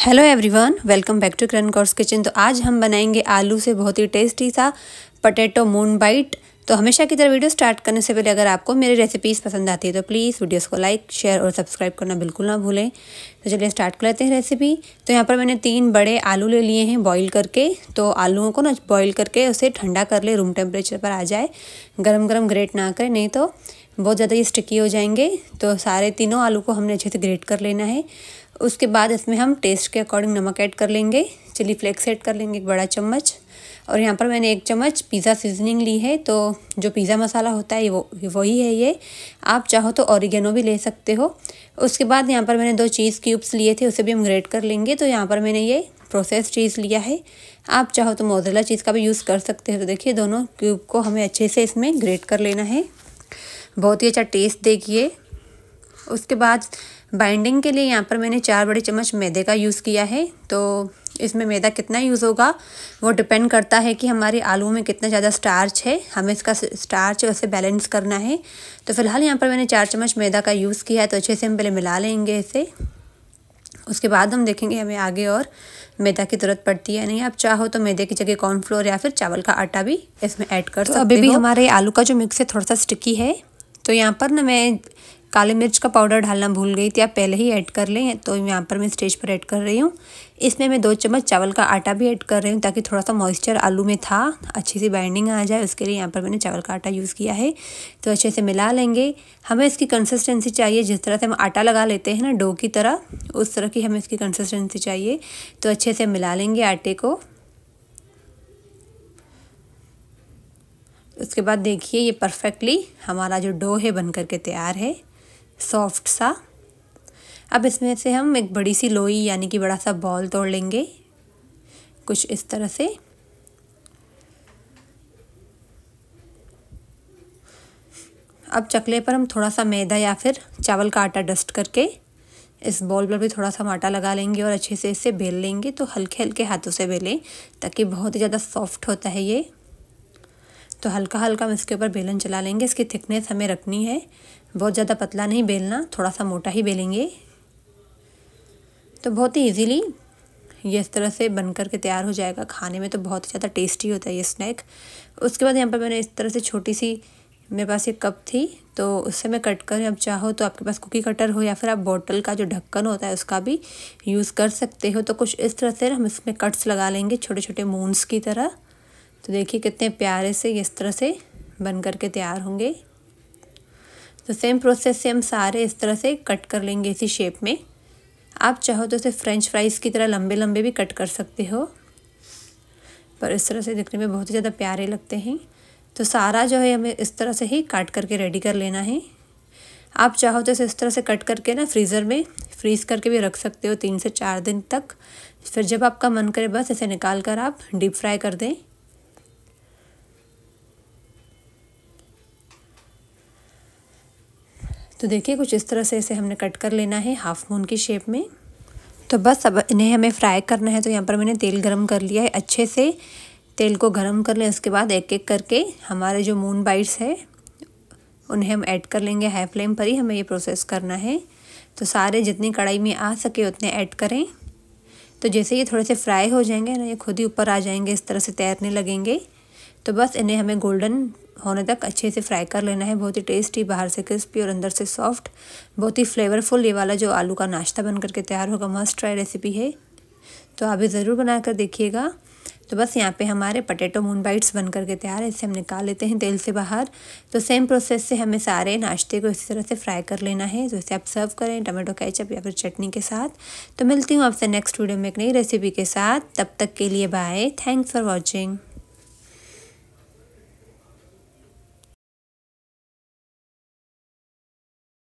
hello everyone welcome back to Karan कॉर्स kitchen तो आज हम बनाएंगे आलू से बहुत ही टेस्टी सा पटेटो मून बाइट तो हमेशा की तरह वीडियो स्टार्ट करने से पहले अगर आपको मेरी रेसिपीज़ पसंद आती है तो प्लीज़ वीडियोस को लाइक शेयर और सब्सक्राइब करना बिल्कुल ना भूलें तो चलिए स्टार्ट कर लेते हैं रेसिपी तो यहाँ पर मैंने तीन बड़े आलू ले लिए हैं बॉईल करके तो आलूओं को ना बॉईल करके उसे ठंडा कर ले रूम टेम्परेचर पर आ जाए गरम गरम ग्रेट ना करें नहीं तो बहुत ज़्यादा ये स्टिकी हो जाएंगे तो सारे तीनों आलू को हमने अच्छे से ग्रेट कर लेना है उसके बाद इसमें हम टेस्ट के अकॉर्डिंग नमक ऐड कर लेंगे चिली फ्लेक्स ऐड कर लेंगे एक बड़ा चम्मच और यहाँ पर मैंने एक चम्मच पिज़्ज़ा सीजनिंग ली है तो जो पिज़्ज़ा मसाला होता है वो वही है ये आप चाहो तो ऑरिगेनो भी ले सकते हो उसके बाद यहाँ पर मैंने दो चीज़ क्यूब्स लिए थे उसे भी हम ग्रेट कर लेंगे तो यहाँ पर मैंने ये प्रोसेस चीज़ लिया है आप चाहो तो मोजिला चीज़ का भी यूज़ कर सकते हो तो देखिए दोनों क्यूब को हमें अच्छे से इसमें ग्रेट कर लेना है बहुत ही अच्छा टेस्ट देखिए उसके बाद बाइंडिंग के लिए यहाँ पर मैंने चार बड़े चम्मच मैदे का यूज़ किया है तो इसमें मैदा कितना यूज़ होगा वो डिपेंड करता है कि हमारे आलू में कितना ज़्यादा स्टार्च है हमें इसका स्टार्च उसे बैलेंस करना है तो फिलहाल यहाँ पर मैंने चार चम्मच मैदा का यूज़ किया है तो अच्छे से हम पहले मिला लेंगे इसे उसके बाद हम देखेंगे हमें आगे और मैदा की ज़रूरत पड़ती है नहीं आप चाहो तो मैदे की जगह कॉर्नफ्लोर या फिर चावल का आटा भी इसमें ऐड कर तो सकते तो अभी भी हमारे आलू का जो मिक्स है थोड़ा सा स्टिकी है तो यहाँ पर ना मैं काली मिर्च का पाउडर डालना भूल गई थी आप पहले ही ऐड कर लें तो यहाँ पर मैं स्टेज पर ऐड कर रही हूँ इसमें मैं दो चम्मच चावल का आटा भी ऐड कर रही हूँ ताकि थोड़ा सा मॉइस्चर आलू में था अच्छी सी बाइंडिंग आ जाए उसके लिए यहाँ पर मैंने चावल का आटा यूज़ किया है तो अच्छे से मिला लेंगे हमें इसकी कंसिस्टेंसी चाहिए जिस तरह से हम आटा लगा लेते हैं ना डो की तरह उस तरह की हमें इसकी कंसिस्टेंसी चाहिए तो अच्छे से मिला लेंगे आटे को उसके बाद देखिए ये परफेक्टली हमारा जो डो है बन करके तैयार है सॉफ्ट सा अब इसमें से हम एक बड़ी सी लोई यानी कि बड़ा सा बॉल तोड़ लेंगे कुछ इस तरह से अब चकले पर हम थोड़ा सा मैदा या फिर चावल का आटा डस्ट करके इस बॉल पर भी थोड़ा सा आटा लगा लेंगे और अच्छे से इसे बेल लेंगे तो हल्के हल्के हाथों से बेलें ताकि बहुत ही ज़्यादा सॉफ्ट होता है ये तो हल्का हल्का हम इसके ऊपर बेलन चला लेंगे इसकी थिकनेस हमें रखनी है बहुत ज़्यादा पतला नहीं बेलना थोड़ा सा मोटा ही बेलेंगे तो बहुत ही ईजीली ये इस तरह से बन कर के तैयार हो जाएगा खाने में तो बहुत ही ज़्यादा टेस्टी होता है ये स्नैक उसके बाद यहाँ पर मैंने इस तरह से छोटी सी मेरे पास एक कप थी तो उससे मैं कट कर अब चाहो तो आपके पास कुकी कटर हो या फिर आप बॉटल का जो ढक्कन होता है उसका भी यूज़ कर सकते हो तो कुछ इस तरह से हम इसमें कट्स लगा लेंगे छोटे छोटे मून्स की तरह तो देखिए कितने प्यारे से इस तरह से बन करके तैयार होंगे तो सेम प्रोसेस से हम सारे इस तरह से कट कर लेंगे इसी शेप में आप चाहो तो इसे फ्रेंच फ्राइज़ की तरह लंबे लंबे भी कट कर सकते हो पर इस तरह से दिखने में बहुत ही ज़्यादा प्यारे लगते हैं तो सारा जो है हमें इस तरह से ही काट करके रेडी कर लेना है आप चाहो तो इसे इस तरह से कट करके ना फ्रीज़र में फ्रीज़ करके भी रख सकते हो तीन से चार दिन तक फिर जब आपका मन करे बस इसे निकाल कर आप डीप फ्राई कर दें तो देखिए कुछ इस तरह से इसे हमने कट कर लेना है हाफ मून की शेप में तो बस अब इन्हें हमें फ्राई करना है तो यहाँ पर मैंने तेल गरम कर लिया है अच्छे से तेल को गरम कर लें उसके बाद एक एक करके हमारे जो मून बाइट्स है उन्हें हम ऐड कर लेंगे हाई फ्लेम पर ही हमें ये प्रोसेस करना है तो सारे जितनी कढ़ाई में आ सके उतने ऐड करें तो जैसे ये थोड़े से फ्राई हो जाएंगे ना ये खुद ही ऊपर आ जाएंगे इस तरह से तैरने लगेंगे तो बस इन्हें हमें गोल्डन होने तक अच्छे से फ्राई कर लेना है बहुत ही टेस्टी बाहर से क्रिस्पी और अंदर से सॉफ्ट बहुत ही फ्लेवरफुल ये वाला जो आलू का नाश्ता बन करके तैयार होगा मस्त ट्राई रेसिपी है तो आप भी ज़रूर बना कर देखिएगा तो बस यहाँ पे हमारे पटेटो मून बाइट्स बन करके तैयार है इसे हम निकाल लेते हैं तेल से बाहर तो सेम प्रोसेस से हमें सारे नाश्ते को इसी तरह से फ्राई कर लेना है तो आप सर्व करें टमाटो केचप या फिर चटनी के साथ तो मिलती हूँ आपसे नेक्स्ट वीडियो में एक नई रेसिपी के साथ तब तक के लिए बाय थैंक्स फॉर वॉचिंग